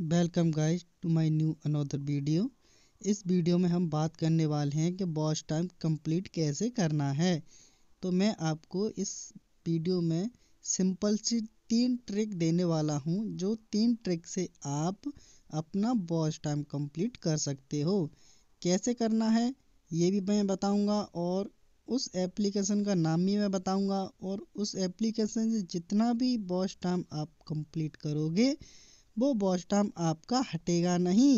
welcome guys to my new another video इस वीडियो में हम बात करने वाले हैं कि बॉस टाइम कंप्लीट कैसे करना है तो मैं आपको इस वीडियो में सिंपल सी तीन ट्रिक देने वाला हूं जो तीन ट्रिक से आप अपना बॉस टाइम कंप्लीट कर सकते हो कैसे करना है ये भी मैं बताऊंगा और उस एप्लीकेशन का नाम भी मैं बताऊंगा और उस एप्लीकेशन से जितना भी बॉस टाइम आप कंप्लीट करोगे वो वॉच टाइम आपका हटेगा नहीं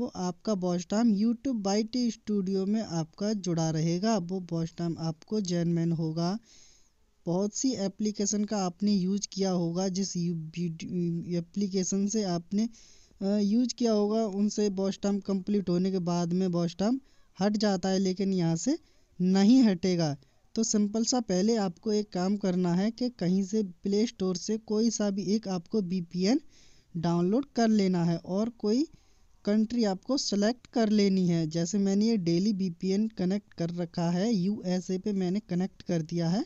वो आपका watch time YouTube byte studio में आपका जुड़ा रहेगा वो वॉच टाइम आपको जेनमेन होगा बहुत सी एप्लीकेशन का आपने यूज किया होगा जिस एप्लीकेशन से आपने यूज किया होगा उनसे वॉच टाइम कंप्लीट होने के बाद में वॉच टाइम हट जाता है लेकिन यहाँ से नहीं हटेगा तो सिंपल सा पहले आपको एक काम करना है कि कहीं से प्ले स्टोर से कोई सा भी एक आपको बी डाउनलोड कर लेना है और कोई कंट्री आपको सेलेक्ट कर लेनी है जैसे मैंने ये डेली वीपीएन कनेक्ट कर रखा है यूएसए पे मैंने कनेक्ट कर दिया है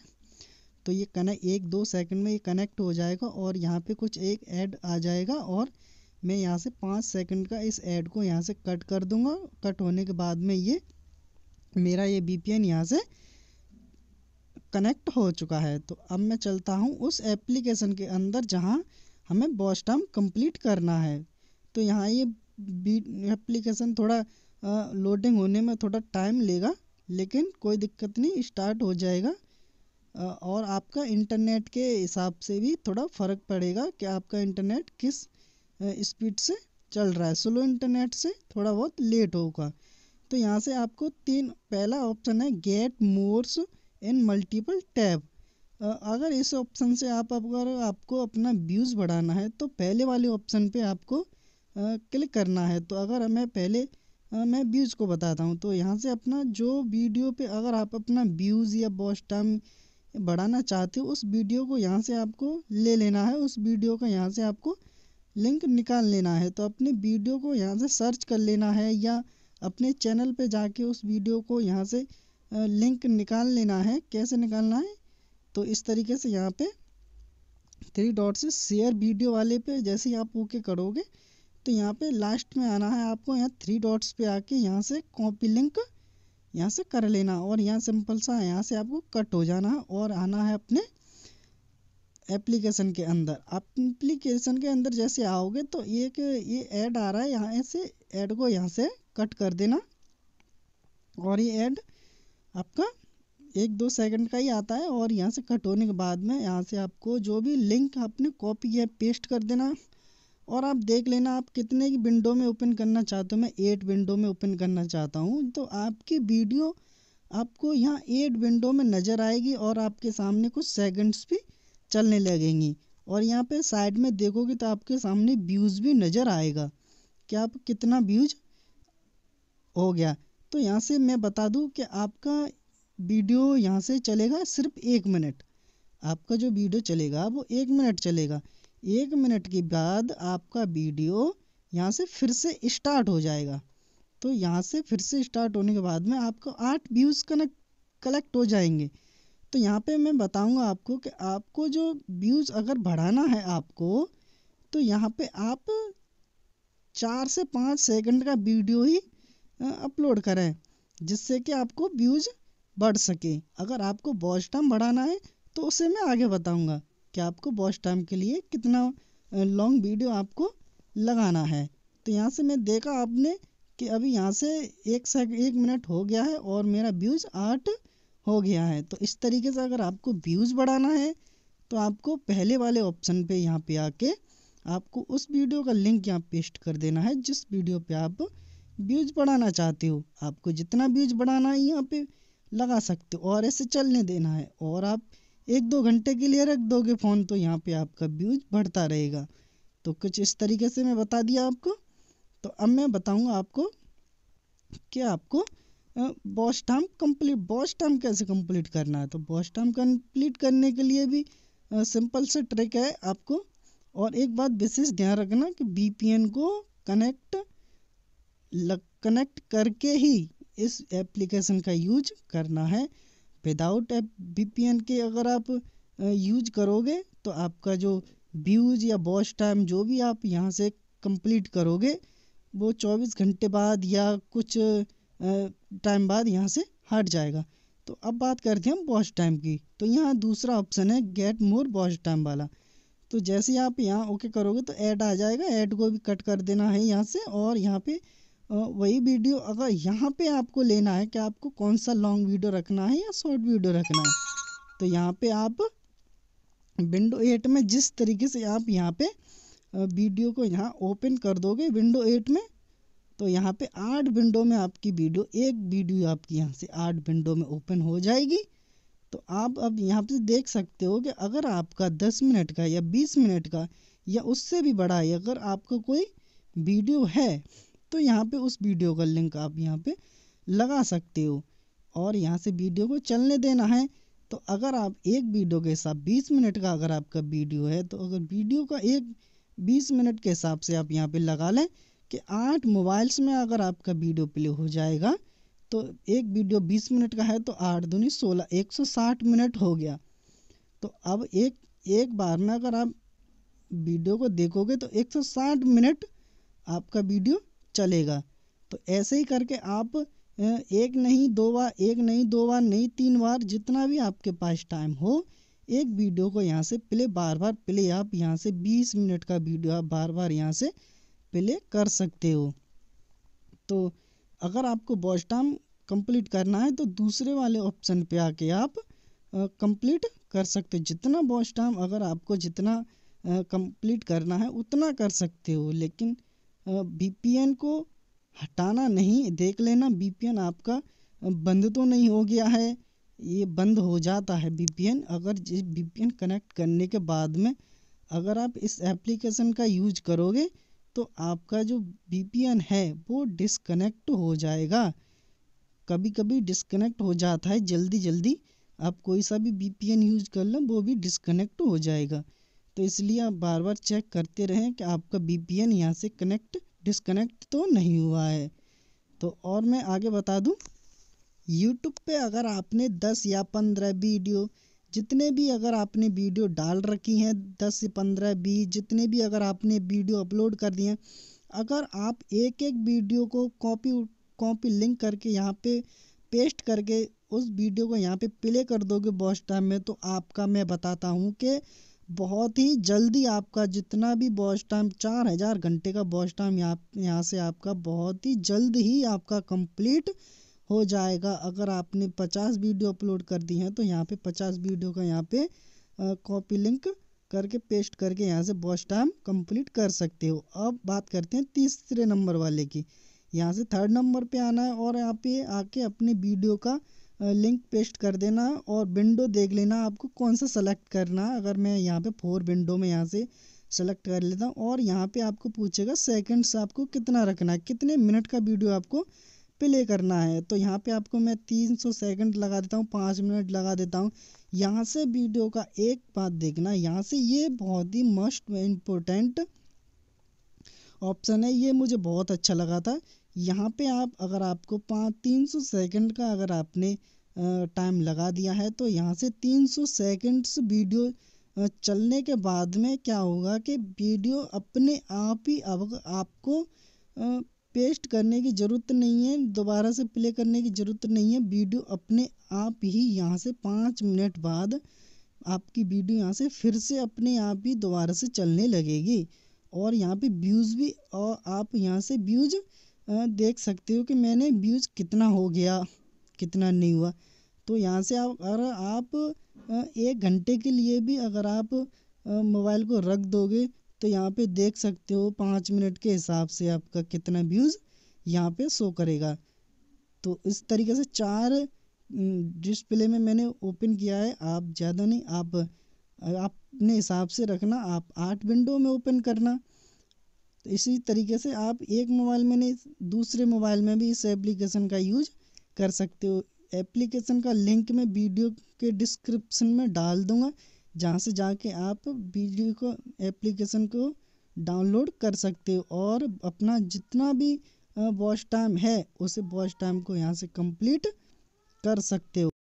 तो ये कनेक्ट एक दो सेकंड में ये कनेक्ट हो जाएगा और यहाँ पे कुछ एक ऐड आ जाएगा और मैं यहाँ से पाँच सेकंड का इस ऐड को यहाँ से कट कर दूँगा कट होने के बाद में ये मेरा ये बी पी यहाँ से कनेक्ट हो चुका है तो अब मैं चलता हूँ उस एप्लीकेशन के अंदर जहाँ हमें बॉस टर्म कंप्लीट करना है तो यहाँ ये एप्लीकेशन थोड़ा लोडिंग होने में थोड़ा टाइम लेगा लेकिन कोई दिक्कत नहीं स्टार्ट हो जाएगा और आपका इंटरनेट के हिसाब से भी थोड़ा फ़र्क पड़ेगा कि आपका इंटरनेट किस स्पीड से चल रहा है स्लो इंटरनेट से थोड़ा बहुत लेट होगा तो यहाँ से आपको तीन पहला ऑप्शन है get mores in multiple tab अगर इस ऑप्शन से आप अगर आपको अपना व्यूज़ बढ़ाना है तो पहले वाले ऑप्शन पे आपको क्लिक करना है तो अगर मैं पहले मैं व्यूज़ को बताता हूँ तो यहाँ से अपना जो वीडियो पे अगर आप अपना व्यूज़ या वॉच टाइम बढ़ाना चाहते हो उस वीडियो को यहाँ से आपको ले लेना है उस वीडियो का यहाँ से आपको लिंक निकाल लेना है तो अपने वीडियो को यहाँ से सर्च कर लेना है या अपने चैनल पे जाके उस वीडियो को यहाँ से लिंक निकाल लेना है कैसे निकालना है तो इस तरीके से यहाँ पे थ्री डॉट से शेयर वीडियो वाले पे जैसे ही आप ओके करोगे तो यहाँ पे लास्ट में आना है आपको यहाँ थ्री डॉट्स पे आके यहाँ से कॉपी लिंक यहाँ से कर लेना और यहाँ सिंपल सा यहाँ से आपको कट हो जाना है और आना है अपने एप्लीकेशन के अंदर आप एप्लीकेशन के अंदर जैसे आओगे तो एक ये ऐड आ रहा है यहाँ से ऐड को यहाँ से कट कर देना और ये ऐड आपका एक दो सेकंड का ही आता है और यहाँ से कट होने के बाद में यहाँ से आपको जो भी लिंक आपने कॉपी किया पेस्ट कर देना और आप देख लेना आप कितने की विंडो में ओपन करना चाहते हो मैं एट विंडो में ओपन करना चाहता हूँ तो आपकी वीडियो आपको यहाँ एट विंडो में नज़र आएगी और आपके सामने कुछ सेकंड्स भी चलने लगेंगी और यहाँ पे साइड में देखोगे तो आपके सामने व्यूज़ भी नज़र आएगा कि आप कितना व्यूज हो गया तो यहाँ से मैं बता दूँ कि आपका वीडियो यहाँ से चलेगा सिर्फ एक मिनट आपका जो वीडियो चलेगा वो एक मिनट चलेगा एक मिनट के बाद आपका वीडियो यहाँ से फिर से स्टार्ट हो जाएगा तो यहाँ से फिर से स्टार्ट होने के बाद में आपको आठ व्यूज़ कनेक्ट कलेक्ट हो जाएंगे तो यहाँ पे मैं बताऊँगा आपको कि आपको जो व्यूज़ अगर बढ़ाना है आपको तो यहाँ पे आप चार से पाँच सेकंड का वीडियो ही अपलोड करें जिससे कि आपको व्यूज़ बढ़ सके अगर आपको वॉच टाइम बढ़ाना है तो उसे मैं आगे बताऊँगा कि आपको वॉच टाइम के लिए कितना लॉन्ग वीडियो आपको लगाना है तो यहाँ से मैं देखा आपने कि अभी यहाँ से एक सेक एक मिनट हो गया है और मेरा व्यूज़ आठ हो गया है तो इस तरीके से अगर आपको व्यूज़ बढ़ाना है तो आपको पहले वाले ऑप्शन पे यहाँ पे आके आपको उस वीडियो का लिंक यहाँ पेस्ट कर देना है जिस वीडियो पे आप व्यूज़ बढ़ाना चाहते हो आपको जितना व्यूज़ बढ़ाना है यहाँ पे लगा सकते हो और ऐसे चलने देना है और आप एक दो घंटे के लिए रख दोगे फ़ोन तो यहाँ पे आपका व्यूज बढ़ता रहेगा तो कुछ इस तरीके से मैं बता दिया आपको तो अब मैं बताऊँगा आपको कि आपको boss time complete boss time कैसे कंप्लीट करना है तो बॉस टाइम कंप्लीट करने के लिए भी सिंपल से ट्रिक है आपको और एक बात विशेष ध्यान रखना कि बी को कनेक्ट लग, कनेक्ट करके ही इस एप्लीकेशन का यूज करना है विदाउट एप वी के अगर आप यूज करोगे तो आपका जो व्यूज या वॉश टाइम जो भी आप यहाँ से कंप्लीट करोगे वो 24 घंटे बाद या कुछ टाइम बाद यहाँ से हट जाएगा तो अब बात करते हैं हम वॉश टाइम की तो यहाँ दूसरा ऑप्शन है गेट मोर वॉश टाइम वाला तो जैसे आप यहाँ ओके करोगे तो ऐड आ जाएगा ऐड को भी कट कर देना है यहाँ से और यहाँ पे वही वीडियो अगर यहाँ पे आपको लेना है कि आपको कौन सा लॉन्ग वीडियो रखना है या शॉर्ट वीडियो रखना है तो यहाँ पे आप विंडो एट में जिस तरीके से आप यहाँ पे वीडियो को यहाँ ओपन कर दोगे विंडो एट में तो यहाँ पे आठ विंडो में आपकी वीडियो एक वीडियो आपकी यहाँ से आठ विंडो में ओपन हो जाएगी तो आप अब यहाँ पे देख सकते हो कि अगर आपका दस मिनट का या बीस मिनट का या उससे भी बड़ा है अगर आपका कोई वीडियो है तो यहाँ पे उस वीडियो का लिंक आप यहाँ पे लगा सकते हो और यहाँ से वीडियो को चलने देना है तो अगर आप एक वीडियो के हिसाब बीस मिनट का अगर आपका वीडियो है तो अगर वीडियो का एक बीस मिनट के हिसाब से आप यहाँ पे लगा लें कि आठ मोबाइल्स में अगर आपका वीडियो प्ले हो जाएगा तो एक वीडियो बीस मिनट का है तो आठ दूनी सोलह एक सौ साठ मिनट हो गया तो अब एक एक बार में अगर आप वीडियो को देखोगे तो एक सौ साठ मिनट आपका वीडियो चलेगा तो ऐसे ही करके आप एक नहीं दो बार एक नहीं दो बार नहीं तीन बार जितना भी आपके पास टाइम हो एक वीडियो को यहाँ से प्ले बार बार प्ले आप यहाँ से बीस मिनट का वीडियो आप बार बार यहाँ से प्ले कर सकते हो तो अगर आपको वॉच टाइम कंप्लीट करना है तो दूसरे वाले ऑप्शन पे आके आप कंप्लीट कर सकते हो जितना वॉच टाइम अगर आपको जितना कंप्लीट करना है उतना कर सकते हो लेकिन बी को हटाना नहीं देख लेना बी आपका बंद तो नहीं हो गया है ये बंद हो जाता है बी अगर जिस बी कनेक्ट करने के बाद में अगर आप इस एप्लीकेशन का यूज करोगे तो आपका जो बी है वो डिसकनेक्ट हो जाएगा कभी कभी डिसकनेक्ट हो जाता है जल्दी जल्दी आप कोई सा भी बी यूज कर लें वो भी डिसकनेक्ट हो जाएगा तो इसलिए आप बार बार चेक करते रहें कि आपका बी पी एन यहाँ से कनेक्ट डिसकनेक्ट तो नहीं हुआ है तो और मैं आगे बता दूँ यूट्यूब पे अगर आपने दस या पंद्रह वीडियो जितने भी अगर आपने वीडियो डाल रखी हैं दस से पंद्रह बीस जितने भी अगर आपने वीडियो अपलोड कर दिए अगर आप एक एक वीडियो को कॉपी कॉपी लिंक करके यहाँ पे पेस्ट करके उस वीडियो को यहाँ पे प्ले कर दोगे बॉस टाइम में तो आपका मैं बताता हूँ कि बहुत ही जल्दी आपका जितना भी वॉच टाइम चार हज़ार घंटे का बॉश टाइम यहाँ यहाँ से आपका बहुत ही जल्द ही आपका कंप्लीट हो जाएगा अगर आपने पचास वीडियो अपलोड कर दी हैं तो यहाँ पे पचास वीडियो का यहाँ पे कॉपी लिंक करके पेस्ट करके यहाँ से वॉच टाइम कंप्लीट कर सकते हो अब बात करते हैं तीसरे नंबर वाले की यहाँ से थर्ड नंबर पे आना है और यहाँ पे आके अपने वीडियो का लिंक पेस्ट कर देना और विंडो देख लेना आपको कौन सा सेलेक्ट करना अगर मैं यहाँ पे फोर विंडो में यहाँ से सेलेक्ट कर लेता हूँ और यहाँ पे आपको पूछेगा सेकंड्स आपको कितना रखना है कितने मिनट का वीडियो आपको प्ले करना है तो यहाँ पे आपको मैं तीन सौ सेकेंड लगा देता हूँ पाँच मिनट लगा देता हूँ यहाँ से वीडियो का एक बात देखना यहाँ से ये बहुत ही मस्ट इम्पोर्टेंट ऑप्शन है ये मुझे बहुत अच्छा लगा था यहाँ पे आप अगर आपको पाँच तीन सौ सेकेंड का अगर आपने टाइम लगा दिया है तो यहाँ से तीन सौ सेकेंड्स वीडियो चलने के बाद में क्या होगा कि वीडियो अपने आप ही अब आपको पेस्ट करने की ज़रूरत नहीं है दोबारा से प्ले करने की ज़रूरत नहीं है वीडियो अपने आप ही यहाँ से पाँच मिनट बाद आपकी वीडियो यहाँ से फिर से अपने आप ही दोबारा से चलने लगेगी और यहाँ पे व्यूज़ भी और आप यहाँ से व्यूज़ देख सकते हो कि मैंने व्यूज़ कितना हो गया कितना नहीं हुआ तो यहाँ से आप अगर आप एक घंटे के लिए भी अगर आप मोबाइल को रख दोगे तो यहाँ पे देख सकते हो पाँच मिनट के हिसाब से आपका कितना व्यूज़ यहाँ पे शो करेगा तो इस तरीके से चार डिस्प्ले में मैंने ओपन किया है आप ज़्यादा नहीं आप अपने हिसाब से रखना आप आठ विंडो में ओपन करना तो इसी तरीके से आप एक मोबाइल में नहीं दूसरे मोबाइल में भी इस एप्लीकेशन का यूज कर सकते हो एप्लीकेशन का लिंक मैं वीडियो के डिस्क्रिप्शन में डाल दूँगा जहाँ से जाके आप वीडियो को एप्लीकेशन को डाउनलोड कर सकते हो और अपना जितना भी वॉच टाइम है उसे वॉच टाइम को यहाँ से कंप्लीट कर सकते हो